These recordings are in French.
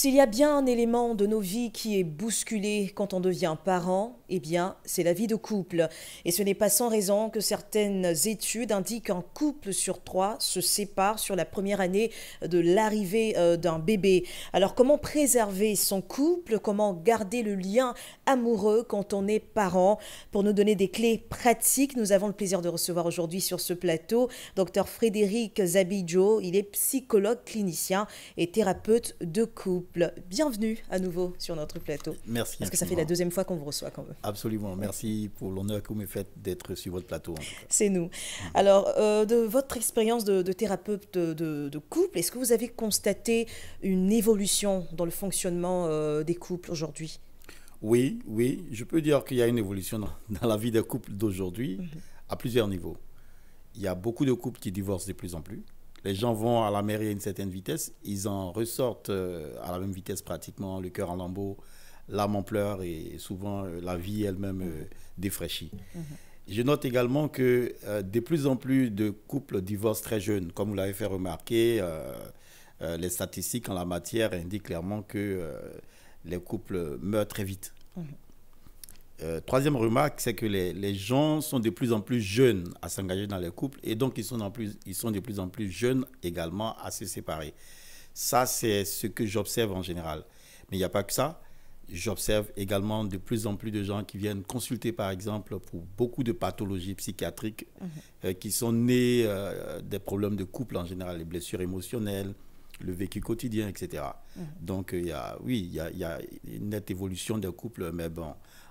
S'il y a bien un élément de nos vies qui est bousculé quand on devient parent, eh bien, c'est la vie de couple. Et ce n'est pas sans raison que certaines études indiquent qu'un couple sur trois se sépare sur la première année de l'arrivée euh, d'un bébé. Alors, comment préserver son couple Comment garder le lien amoureux quand on est parent Pour nous donner des clés pratiques, nous avons le plaisir de recevoir aujourd'hui sur ce plateau Dr Frédéric Zabidjo. Il est psychologue clinicien et thérapeute de couple. Bienvenue à nouveau sur notre plateau. Merci. Parce que ça fait la deuxième fois qu'on vous reçoit quand même. Absolument. Merci pour l'honneur que vous me faites d'être sur votre plateau. C'est nous. Mm. Alors, euh, de votre expérience de, thérapeute de, couple, est-ce que vous avez constaté une évolution dans le fonctionnement euh, des couples aujourd'hui Oui, oui. Je peux dire qu'il y a une évolution dans, la vie des couples d'aujourd'hui mhm. à plusieurs niveaux. Il y a beaucoup de couples qui divorcent de plus en plus les gens vont à la mairie à une certaine vitesse, ils en ressortent euh, à la même vitesse pratiquement, le cœur en lambeaux, l'âme en pleurs et souvent euh, la vie elle-même défraîchit. Euh, défraîchie. Mhm. Je note également que de plus en plus de couples divorcent très jeunes. Comme vous l'avez fait remarquer, les statistiques en la matière indiquent clairement que les couples meurent très vite. Mhm. Euh, troisième remarque, c'est que les, les, gens sont de plus en plus jeunes à s'engager dans les couples et donc ils sont, en plus, ils sont de plus en plus jeunes également à se séparer. Ça, c'est ce que j'observe en général. Mais il n'y a pas que ça. J'observe également de plus en plus de gens qui viennent consulter, par exemple, pour beaucoup de pathologies psychiatriques mhm. euh, qui sont nées euh, des problèmes de couple en général, les blessures émotionnelles, le vécu quotidien, etc. Mhm. Donc, il y a, oui, il y a, y a une nette évolution des couples, mais bon,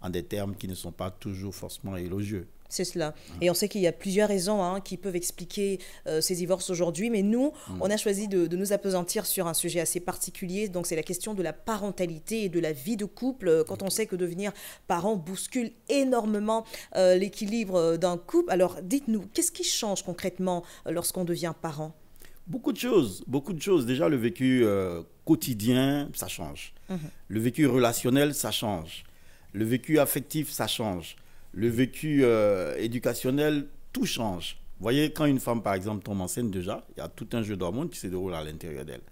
en des termes qui ne sont pas toujours forcément élogieux. C'est cela. Et on sait qu'il y a plusieurs raisons hein, qui peuvent expliquer euh, ces divorces aujourd'hui, mais nous, mm. on a choisi de, nous appesantir sur un sujet assez particulier, donc c'est la question de la parentalité et de la vie de couple, euh, quand on sait que devenir parent bouscule énormément euh, l'équilibre d'un couple. Alors dites-nous, qu'est-ce qui change concrètement lorsqu'on devient parent Beaucoup de choses, beaucoup de choses. Déjà, le vécu quotidien, ça change. Mhm. Le vécu relationnel, ça change le vécu affectif, ça change. Le vécu euh, éducationnel, tout change. Vous voyez, quand une femme, par exemple, tombe scène, déjà, il y a tout un jeu d'hormones qui se déroule à l'intérieur d'elle.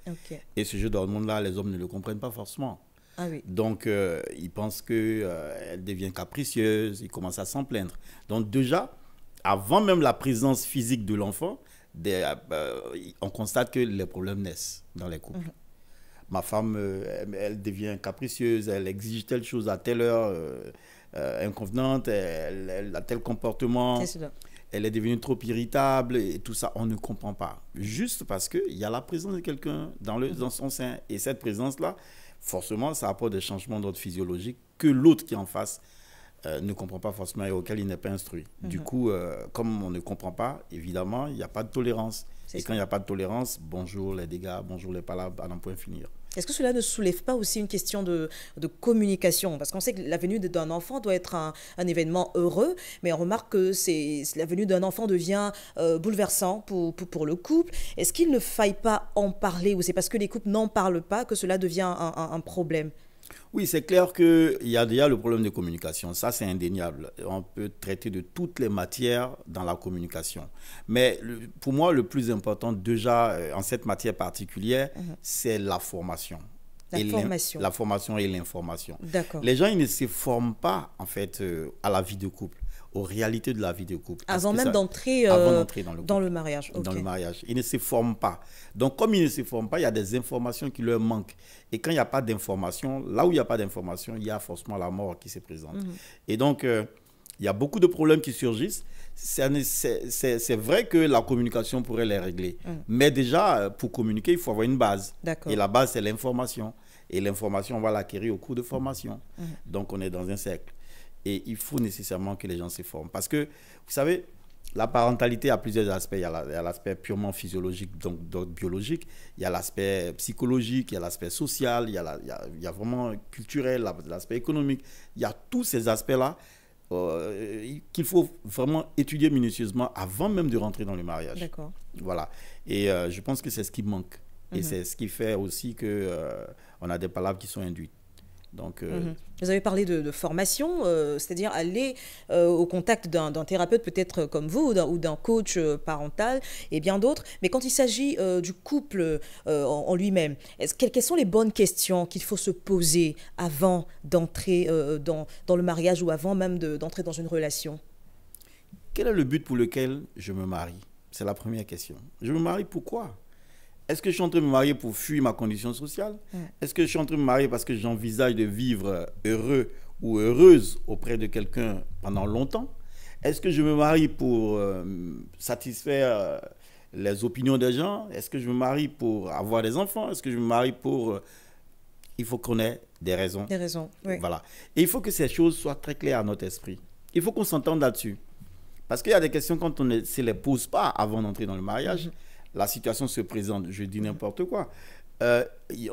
Et ce jeu d'hormones-là, les hommes ne le comprennent pas forcément. Ah Donc, euh, ils pensent qu'elle euh, devient capricieuse, ils commencent à s'en plaindre. Donc, déjà, avant même la présence physique de l'enfant, on constate que les problèmes naissent dans les couples. Mhm ma femme, euh, elle, devient capricieuse, elle exige telle chose à telle heure euh, euh, inconvenante, elle, a tel comportement, elle est devenue trop irritable et tout ça, on ne comprend pas. Juste parce qu'il y a la présence de quelqu'un dans, le, dans son sein. Et cette présence-là, forcément, ça apporte des changements d'ordre physiologique que l'autre qui est en face ne comprend pas forcément et auquel il n'est pas instruit. Du mhm. coup, comme on ne comprend pas, évidemment, il n'y a pas de tolérance. Et quand il n'y a pas de tolérance, bonjour les dégâts, bonjour les palabres, à n'en point finir. Est-ce que cela ne soulève pas aussi une question de, communication Parce qu'on sait que la venue d'un enfant doit être un, événement heureux, mais on remarque que c'est, la venue d'un enfant devient euh, bouleversant pour, le couple. Est-ce qu'il ne faille pas en parler ou c'est parce que les couples n'en parlent pas que cela devient un problème oui, c'est clair qu'il y a déjà le problème de communication. Ça, c'est indéniable. On peut traiter de toutes les matières dans la communication. Mais pour moi, le plus important déjà euh, en cette matière particulière, mhm. c'est la formation. La formation. la formation. et l'information. D'accord. Les gens, ils ne se forment pas, en fait, euh, à la vie de couple aux réalités de la vie de couple. Avant même euh, d'entrer dans, le mariage. Dans le mariage. Ils ne se forment pas. Donc, comme ils ne se forment pas, il y a des informations qui leur manquent. Et quand il n'y a pas d'informations, là où il n'y a pas d'informations, il y a forcément la mort qui se présente. Mhm. Et donc, euh, il y a beaucoup de problèmes qui surgissent. C'est vrai que la communication pourrait les régler. Mhm. Mais déjà, euh, pour communiquer, il faut avoir une base. Et la base, c'est l'information. Et l'information, on va l'acquérir au cours de formation. Mhm. Donc, on est dans un cercle. Et il faut nécessairement que les gens se forment. Parce que, vous savez, la parentalité a plusieurs aspects. Il y a l'aspect purement physiologique, donc, biologique. Il y a l'aspect psychologique, il y a l'aspect social, il y a, il, vraiment culturel, l'aspect économique. Il y a tous ces aspects-là euh, qu'il faut vraiment étudier minutieusement avant même de rentrer dans le mariage. D'accord. Voilà. Et euh, je pense que c'est ce qui manque. Et mhm. c'est ce qui fait aussi que euh, on a des palabres qui sont induites. Euh, mhm. Vous avez parlé de, formation, euh, c'est-à-dire aller euh, au contact d'un thérapeute peut-être comme vous ou d'un coach parental et bien d'autres. Mais quand il s'agit du couple en, lui-même, quelles sont les bonnes questions qu'il faut se poser avant d'entrer dans, le mariage ou avant même d'entrer dans une relation Quel est le but pour lequel je me marie C'est la première question. Je me marie pourquoi est-ce que je suis en train de me marier pour fuir ma condition sociale Est-ce que je suis en train de me marier parce que j'envisage de vivre heureux ou heureuse auprès de quelqu'un pendant longtemps Est-ce que je me marie pour euh, satisfaire euh, les opinions des gens Est-ce que je me marie pour avoir des enfants Est-ce que je me marie pour... Euh, il faut qu'on ait des raisons. Des raisons, oui. Voilà. Et il faut que ces choses soient très claires à notre esprit. Il faut qu'on s'entende là-dessus. Parce qu'il y a des questions, quand on ne se les pose pas avant d'entrer dans le mariage, mm-hmm la situation se présente, je dis n'importe quoi. Euh,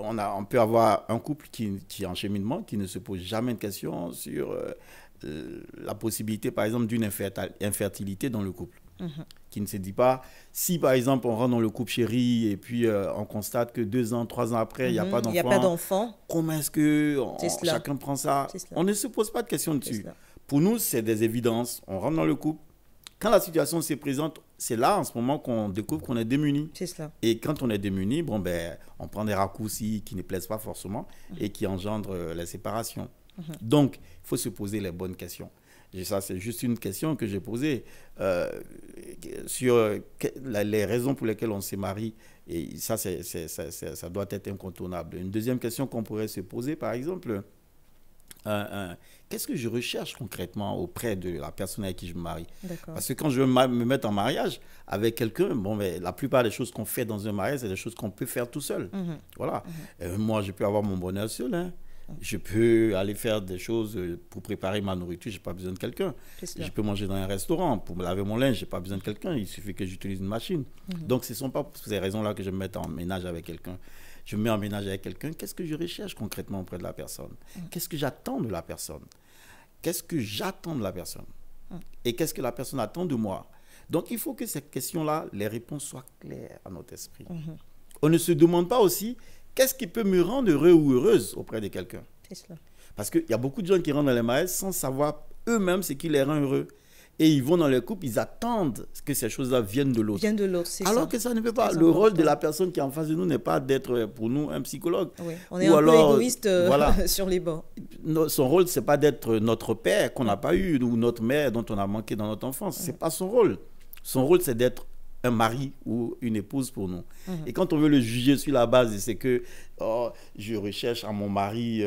on, a, on peut avoir un couple qui, qui, est en cheminement, qui ne se pose jamais de questions sur euh, la possibilité, par exemple, d'une infertilité dans le couple. Mm-hmm. Qui ne se dit pas, si par exemple on rentre dans le couple chéri et puis euh, on constate que deux ans, trois ans après, il mm mm-hmm. n'y a pas d'enfant, comment est-ce que chacun prend ça On ne se pose pas de questions dessus. Pour nous, c'est des évidences. On rentre dans le couple, quand la situation se présente, c'est là en ce moment qu'on découvre qu'on est démuni. C'est cela. Et quand on est démuni, bon, ben, on prend des raccourcis qui ne plaisent pas forcément mhm. et qui engendrent euh, la séparation. Mhm. Donc, il faut se poser les bonnes questions. Et ça, c'est juste une question que j'ai posée euh, sur euh, les raisons pour lesquelles on se marie. Et ça, ça, ça doit être incontournable. Une deuxième question qu'on pourrait se poser, par exemple, qu'est-ce que je recherche concrètement auprès de la personne avec qui je me marie Parce que quand je veux me mettre en mariage avec quelqu'un, bon, mais la plupart des choses qu'on fait dans un mariage, c'est des choses qu'on peut faire tout seul. Mhm. Voilà. Mhm. Euh, moi, je peux avoir mon bonheur seul. Hein. Je peux aller faire des choses euh, pour préparer ma nourriture, je n'ai pas besoin de quelqu'un. Je peux manger dans un restaurant, pour me laver mon linge, je n'ai pas besoin de quelqu'un, il suffit que j'utilise une machine. Mhm. Donc ce ne sont pas pour ces raisons-là que je me mette en ménage avec quelqu'un je me mets en ménage avec quelqu'un, qu'est-ce que je recherche concrètement auprès de la personne mm. Qu'est-ce que j'attends de la personne Qu'est-ce que j'attends de la personne mm. Et qu'est-ce que la personne attend de moi Donc il faut que ces questions-là, les réponses soient claires à notre esprit. Mm-hmm. On ne se demande pas aussi qu'est-ce qui peut me rendre heureux ou heureuse auprès de quelqu'un. Parce qu'il y a beaucoup de gens qui rentrent dans les maïs sans savoir eux-mêmes ce qui les rend heureux et ils vont dans les couples, ils attendent que ces choses-là viennent de l'autre. Viennent de l'autre, c'est ça. Alors que ça ne peut pas. Le rôle de la personne qui est en face de nous n'est pas d'être euh, pour nous un psychologue. On est un peu égoïste euh, voilà. sur les bords. Son rôle, c'est pas d'être euh, notre père qu'on n'a pas eu ou notre mère dont on a manqué dans notre enfance. C'est pas son rôle. Son rôle, c'est d'être un mari ou une épouse pour nous. Mhm. Et quand on veut le juger sur la base, c'est que oh, je recherche à mon mari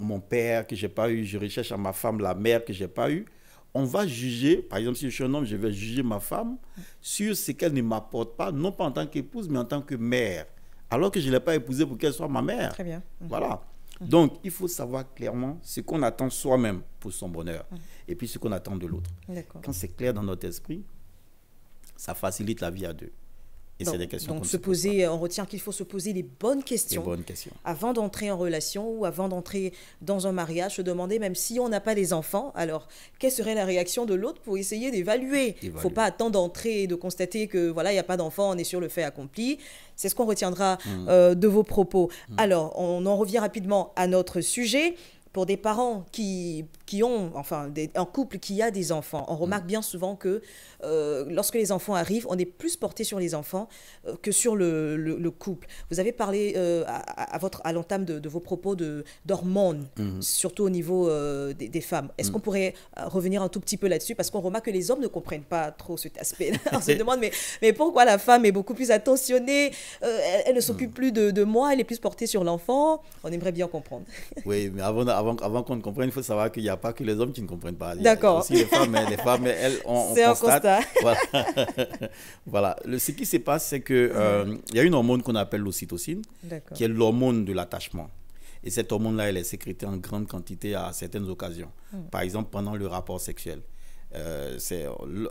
mon père que j'ai pas eu, je recherche à ma femme la mère que j'ai pas eu on va juger, par exemple, si je suis un homme, je vais juger ma femme sur ce qu'elle ne m'apporte pas, non pas en tant qu'épouse, mais en tant que mère. Alors que je ne l'ai pas épousée pour qu'elle soit ma mère. Très bien. Mm-hmm. Voilà. Mm-hmm. Donc, il faut savoir clairement ce qu'on attend soi-même pour son bonheur mm-hmm. et puis ce qu'on attend de l'autre. Quand c'est clair dans notre esprit, ça facilite la vie à deux. Donc se poser, euh, on retient qu'il faut se poser les bonnes questions, avant d'entrer en relation ou avant d'entrer dans un mariage, se demander même si on n'a pas des enfants, alors quelle serait la réaction de l'autre pour essayer d'évaluer. Il ne faut pas attendre d'entrer et de constater que voilà il n'y a pas d'enfant, on est sur le fait accompli. C'est ce qu'on retiendra mmh. euh, de vos propos. Mmh. Alors on en revient rapidement à notre sujet pour des parents qui ont, enfin, des, un couple qui a des enfants. On mm. remarque bien souvent que euh, lorsque les enfants arrivent, on est plus porté sur les enfants euh, que sur le, couple. Vous avez parlé euh, à, votre, à l'entame de, vos propos d'hormones, mm. surtout au niveau des, femmes. Est-ce mm. qu'on pourrait revenir un tout petit peu là-dessus Parce qu'on remarque que les hommes ne comprennent pas trop cet aspect. on se demande, mais, mais pourquoi la femme est beaucoup plus attentionnée elle, ne s'occupe plus de, moi, elle est plus portée sur l'enfant On aimerait bien comprendre. oui, mais avant, avant, avant qu'on comprenne, il faut savoir qu'il y a pas que les hommes qui ne comprennent pas. D'accord. les femmes, hein. les femmes, elles, on, on constate. Un constat. Voilà. voilà. Le, ce qui se passe, c'est qu'il euh, y a une hormone qu'on appelle l'ocytocine, qui est l'hormone de l'attachement. Et cette hormone-là, elle est sécrétée en grande quantité à certaines occasions. Hmm. Par exemple, pendant le rapport sexuel. Euh,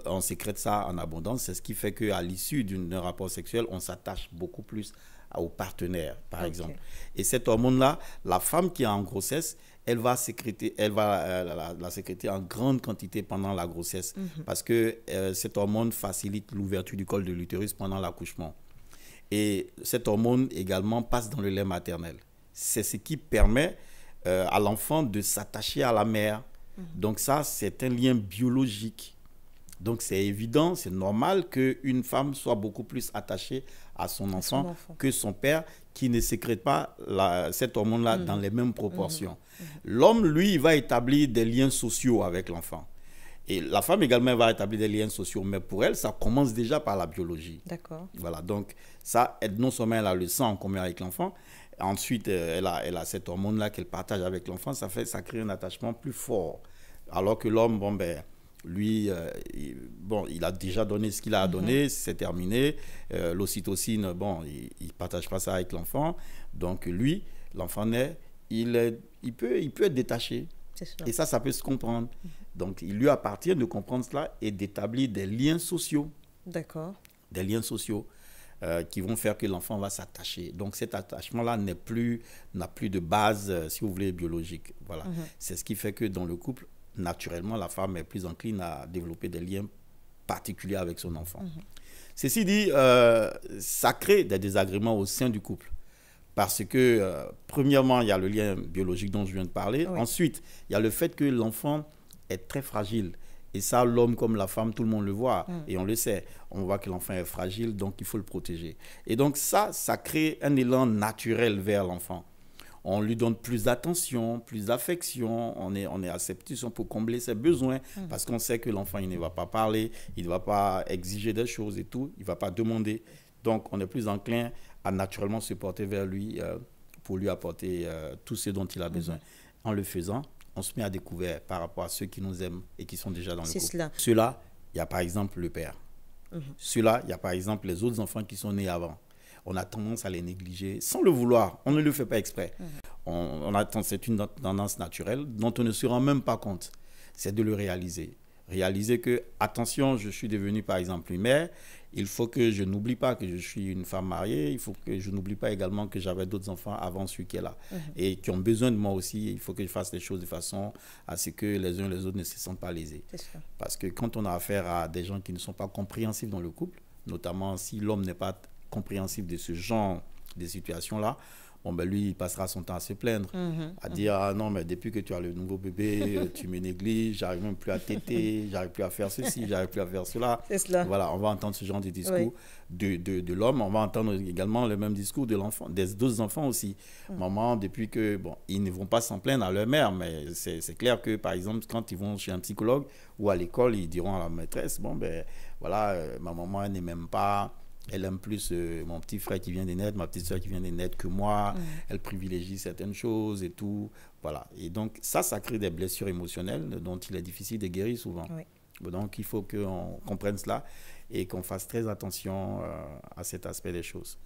on sécrète ça en abondance. C'est ce qui fait qu'à l'issue d'un rapport sexuel, on s'attache beaucoup plus au partenaire, par exemple. Et cette hormone-là, la femme qui est en grossesse, elle va sécréter, elle va, euh, la, sécréter en grande quantité pendant la grossesse mhm. parce que euh, cette hormone facilite l'ouverture du col de l'utérus pendant l'accouchement. Et cette hormone également passe dans le lait maternel. C'est ce qui permet euh, à l'enfant de s'attacher à la mère. Mhm. Donc ça, c'est un lien biologique. Donc c'est évident, c'est normal qu'une femme soit beaucoup plus attachée à son enfant, que son père qui ne sécrète pas la, cette hormone-là mm-hmm. dans les mêmes proportions. Mm-hmm. Mm-hmm. L'homme, lui, va établir des liens sociaux avec l'enfant. Et la femme également va établir des liens sociaux, mais pour elle, ça commence déjà par la biologie. D'accord. Voilà, donc ça aide non seulement elle a le sang en commun avec l'enfant, ensuite euh, elle a, elle a cette hormone-là qu'elle partage avec l'enfant, ça fait, ça crée un attachement plus fort. Alors que l'homme, bon ben, lui, euh, bon, il a déjà donné ce qu'il a mhm. donné c'est terminé. Euh, l'ocytocine, bon, il ne partage pas ça avec l'enfant. Donc lui, l'enfant il, il, peut, il peut être détaché. Et ça, ça peut se comprendre. Mhm. Donc il lui appartient de comprendre cela et d'établir des liens sociaux. D'accord. Des liens sociaux. Euh, qui vont faire que l'enfant va s'attacher. Donc cet attachement-là n'est plus, n'a plus de base, si vous voulez, biologique. Voilà. Mhm. C'est ce qui fait que dans le couple, naturellement, la femme est plus encline à développer des liens particuliers avec son enfant. Ceci dit, euh, ça crée des désagréments au sein du couple. Parce que, euh, premièrement, il y a le lien biologique dont je viens de parler. Ensuite, il y a le fait que l'enfant est très fragile. Et ça, l'homme comme la femme, tout le monde le voit. Mm. Et on le sait. On voit que l'enfant est fragile, donc il faut le protéger. Et donc ça, ça crée un élan naturel vers l'enfant on lui donne plus d'attention, plus d'affection, on est, on est aseptus pour combler ses besoins, hmm. parce qu'on sait que l'enfant, il ne va pas parler, il ne va pas exiger des choses et tout, il ne va pas demander. Donc, on est plus enclin à naturellement se porter vers lui euh, pour lui apporter euh, tout ce dont il a hmm. besoin. En le faisant, on se met à découvert par rapport à ceux qui nous aiment et qui sont déjà dans le C'est Cela. Ceux-là, il y a par exemple le père. Mmh. Ceux-là, il y a par exemple les autres enfants qui sont nés avant on a tendance à les négliger sans le vouloir. On ne le fait pas exprès. Mhm. On, c'est une tendance naturelle dont on ne se rend même pas compte. C'est de le réaliser. Réaliser que, attention, je suis devenue par exemple une mère, il faut que je n'oublie pas que je suis une femme mariée, il faut que je n'oublie pas également que j'avais d'autres enfants avant celui qui est là mhm. et qui ont besoin de moi aussi. Il faut que je fasse les choses de façon à ce que les uns et les autres ne se sentent pas lésés. Parce que quand on a affaire à des gens qui ne sont pas compréhensifs dans le couple, notamment si l'homme n'est pas compréhensif de ce genre de situation-là, bon, ben lui, il passera son temps à se plaindre, mhm. à dire Ah non, mais depuis que tu as le nouveau bébé, euh, tu me négliges, j'arrive même plus à téter, j'arrive plus à faire ceci, j'arrive plus à faire cela. Voilà, on va entendre ce genre de discours de, de, de l'homme. On va entendre également le même discours de l'enfant, des deux enfants aussi. Mm. Maman, depuis que. Bon, ils ne vont pas s'en plaindre à leur mère, mais c'est clair que, par exemple, quand ils vont chez un psychologue ou à l'école, ils diront à la maîtresse Bon, ben voilà, euh, ma maman, elle n'est même pas elle aime plus euh, mon petit frère qui vient des nets, ma petite soeur qui vient des nets que moi. Mm. Elle privilégie certaines choses et tout. Voilà. Et donc, ça, ça crée des blessures émotionnelles dont il est difficile de guérir souvent. Donc, il faut qu'on comprenne cela et qu'on fasse très attention euh, à cet aspect des choses.